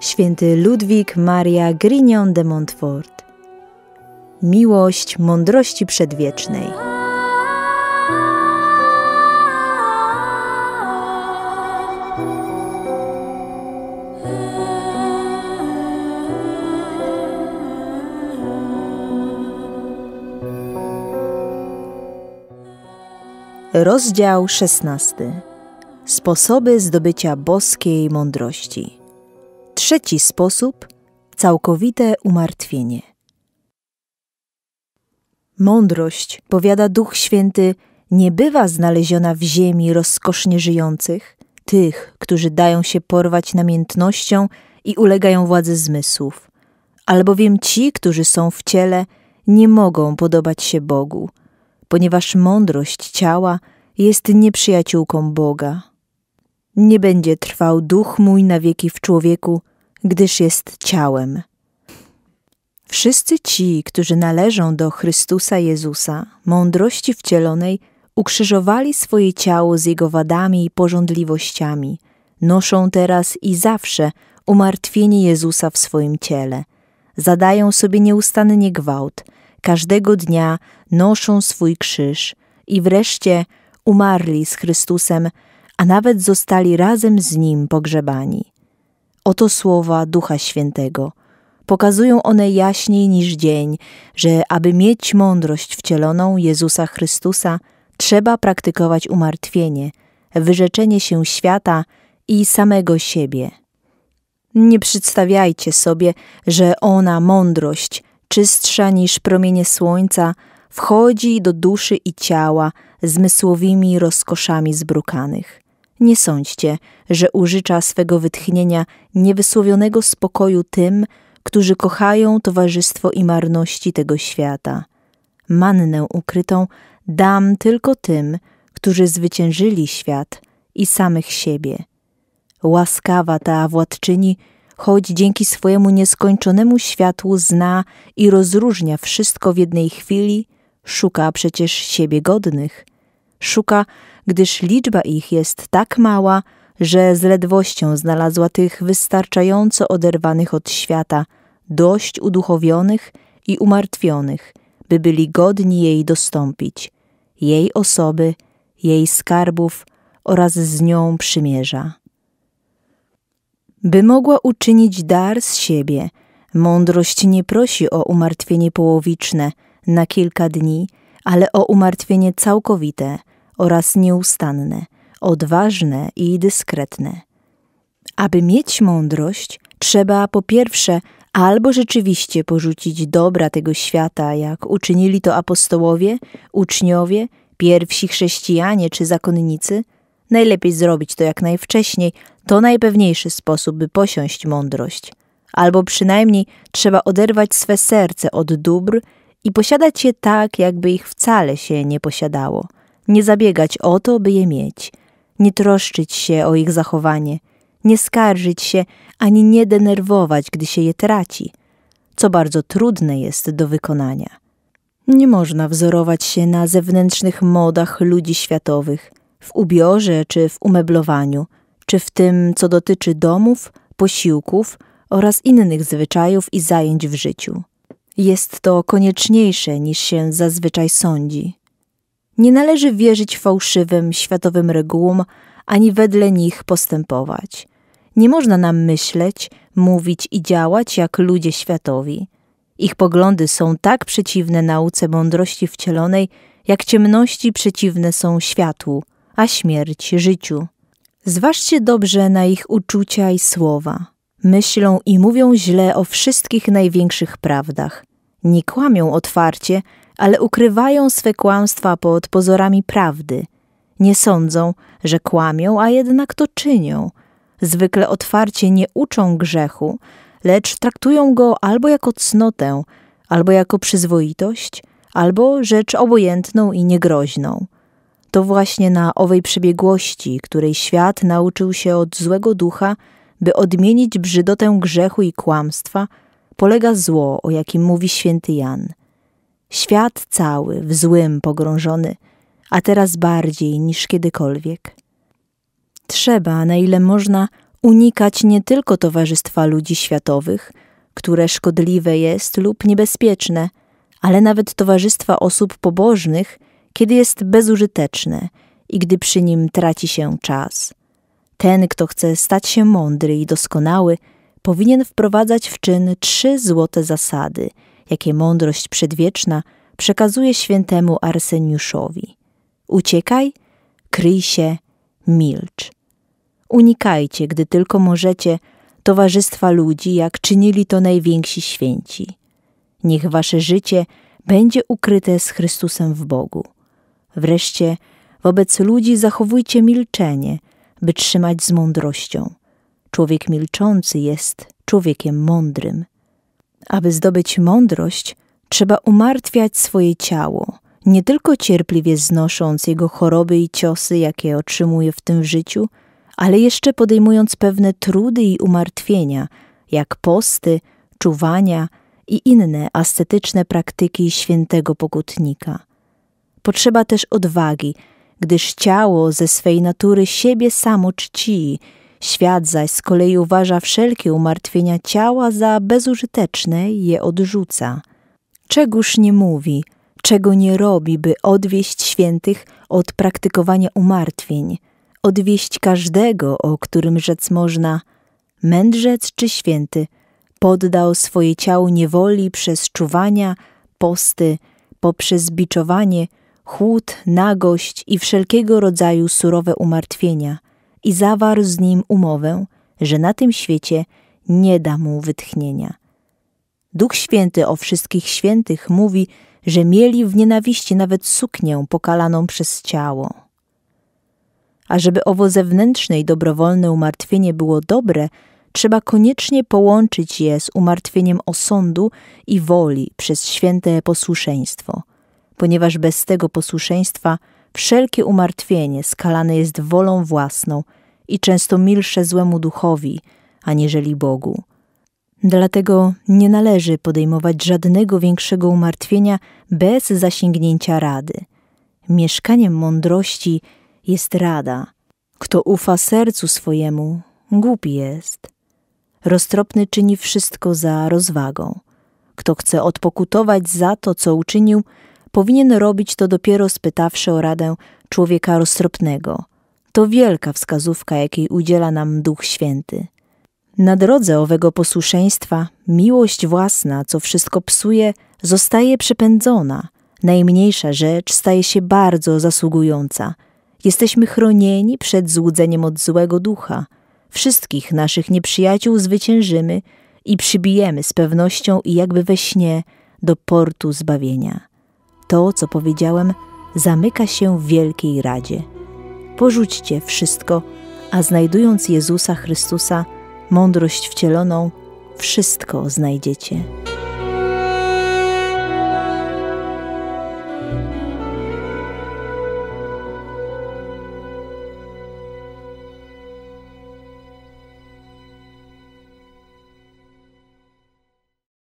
Święty Ludwik Maria Grignon de Montfort. Miłość mądrości przedwiecznej. Rozdział 16. Sposoby zdobycia boskiej mądrości. Trzeci sposób całkowite umartwienie. Mądrość, powiada Duch Święty, nie bywa znaleziona w ziemi rozkosznie żyjących, tych, którzy dają się porwać namiętnością i ulegają władzy zmysłów, albowiem ci, którzy są w ciele, nie mogą podobać się Bogu ponieważ mądrość ciała jest nieprzyjaciółką Boga. Nie będzie trwał duch mój na wieki w człowieku, gdyż jest ciałem. Wszyscy ci, którzy należą do Chrystusa Jezusa, mądrości wcielonej, ukrzyżowali swoje ciało z jego wadami i porządliwościami, noszą teraz i zawsze umartwienie Jezusa w swoim ciele. Zadają sobie nieustannie gwałt – każdego dnia noszą swój krzyż i wreszcie umarli z Chrystusem, a nawet zostali razem z Nim pogrzebani. Oto słowa Ducha Świętego. Pokazują one jaśniej niż dzień, że aby mieć mądrość wcieloną Jezusa Chrystusa, trzeba praktykować umartwienie, wyrzeczenie się świata i samego siebie. Nie przedstawiajcie sobie, że ona mądrość czystsza niż promienie słońca, wchodzi do duszy i ciała zmysłowymi rozkoszami zbrukanych. Nie sądźcie, że użycza swego wytchnienia niewysłowionego spokoju tym, którzy kochają towarzystwo i marności tego świata. Mannę ukrytą dam tylko tym, którzy zwyciężyli świat i samych siebie. Łaskawa ta władczyni choć dzięki swojemu nieskończonemu światłu zna i rozróżnia wszystko w jednej chwili, szuka przecież siebie godnych. Szuka, gdyż liczba ich jest tak mała, że z ledwością znalazła tych wystarczająco oderwanych od świata, dość uduchowionych i umartwionych, by byli godni jej dostąpić, jej osoby, jej skarbów oraz z nią przymierza by mogła uczynić dar z siebie. Mądrość nie prosi o umartwienie połowiczne na kilka dni, ale o umartwienie całkowite oraz nieustanne, odważne i dyskretne. Aby mieć mądrość, trzeba po pierwsze albo rzeczywiście porzucić dobra tego świata, jak uczynili to apostołowie, uczniowie, pierwsi chrześcijanie czy zakonnicy – Najlepiej zrobić to jak najwcześniej, to najpewniejszy sposób, by posiąść mądrość. Albo przynajmniej trzeba oderwać swe serce od dóbr i posiadać je tak, jakby ich wcale się nie posiadało. Nie zabiegać o to, by je mieć. Nie troszczyć się o ich zachowanie. Nie skarżyć się ani nie denerwować, gdy się je traci. Co bardzo trudne jest do wykonania. Nie można wzorować się na zewnętrznych modach ludzi światowych – w ubiorze czy w umeblowaniu, czy w tym, co dotyczy domów, posiłków oraz innych zwyczajów i zajęć w życiu. Jest to konieczniejsze niż się zazwyczaj sądzi. Nie należy wierzyć fałszywym, światowym regułom, ani wedle nich postępować. Nie można nam myśleć, mówić i działać jak ludzie światowi. Ich poglądy są tak przeciwne nauce mądrości wcielonej, jak ciemności przeciwne są światłu, a śmierć życiu. Zważcie dobrze na ich uczucia i słowa. Myślą i mówią źle o wszystkich największych prawdach. Nie kłamią otwarcie, ale ukrywają swe kłamstwa pod pozorami prawdy. Nie sądzą, że kłamią, a jednak to czynią. Zwykle otwarcie nie uczą grzechu, lecz traktują go albo jako cnotę, albo jako przyzwoitość, albo rzecz obojętną i niegroźną. To właśnie na owej przebiegłości, której świat nauczył się od złego ducha, by odmienić brzydotę grzechu i kłamstwa, polega zło, o jakim mówi święty Jan. Świat cały w złym pogrążony, a teraz bardziej niż kiedykolwiek. Trzeba, na ile można, unikać nie tylko towarzystwa ludzi światowych, które szkodliwe jest lub niebezpieczne, ale nawet towarzystwa osób pobożnych – kiedy jest bezużyteczne i gdy przy nim traci się czas. Ten, kto chce stać się mądry i doskonały, powinien wprowadzać w czyn trzy złote zasady, jakie mądrość przedwieczna przekazuje świętemu Arseniuszowi. Uciekaj, kryj się, milcz. Unikajcie, gdy tylko możecie, towarzystwa ludzi, jak czynili to najwięksi święci. Niech wasze życie będzie ukryte z Chrystusem w Bogu. Wreszcie wobec ludzi zachowujcie milczenie, by trzymać z mądrością. Człowiek milczący jest człowiekiem mądrym. Aby zdobyć mądrość, trzeba umartwiać swoje ciało, nie tylko cierpliwie znosząc jego choroby i ciosy, jakie otrzymuje w tym życiu, ale jeszcze podejmując pewne trudy i umartwienia, jak posty, czuwania i inne ascetyczne praktyki świętego pokutnika. Potrzeba też odwagi, gdyż ciało ze swej natury siebie samo czci, świat zaś z kolei uważa wszelkie umartwienia ciała za bezużyteczne i je odrzuca. Czegoż nie mówi, czego nie robi, by odwieść świętych od praktykowania umartwień, odwieść każdego, o którym rzec można, mędrzec czy święty, poddał swoje ciało niewoli przez czuwania, posty, poprzez biczowanie – chłód, nagość i wszelkiego rodzaju surowe umartwienia i zawarł z nim umowę, że na tym świecie nie da mu wytchnienia. Duch Święty o wszystkich świętych mówi, że mieli w nienawiści nawet suknię pokalaną przez ciało. A żeby owo zewnętrzne i dobrowolne umartwienie było dobre, trzeba koniecznie połączyć je z umartwieniem osądu i woli przez święte posłuszeństwo – ponieważ bez tego posłuszeństwa wszelkie umartwienie skalane jest wolą własną i często milsze złemu duchowi, aniżeli Bogu. Dlatego nie należy podejmować żadnego większego umartwienia bez zasięgnięcia rady. Mieszkaniem mądrości jest rada. Kto ufa sercu swojemu, głupi jest. Roztropny czyni wszystko za rozwagą. Kto chce odpokutować za to, co uczynił, powinien robić to dopiero spytawszy o radę człowieka roztropnego. To wielka wskazówka, jakiej udziela nam Duch Święty. Na drodze owego posłuszeństwa miłość własna, co wszystko psuje, zostaje przepędzona. Najmniejsza rzecz staje się bardzo zasługująca. Jesteśmy chronieni przed złudzeniem od złego ducha. Wszystkich naszych nieprzyjaciół zwyciężymy i przybijemy z pewnością i jakby we śnie do portu zbawienia to, co powiedziałem, zamyka się w Wielkiej Radzie. Porzućcie wszystko, a znajdując Jezusa Chrystusa, mądrość wcieloną, wszystko znajdziecie.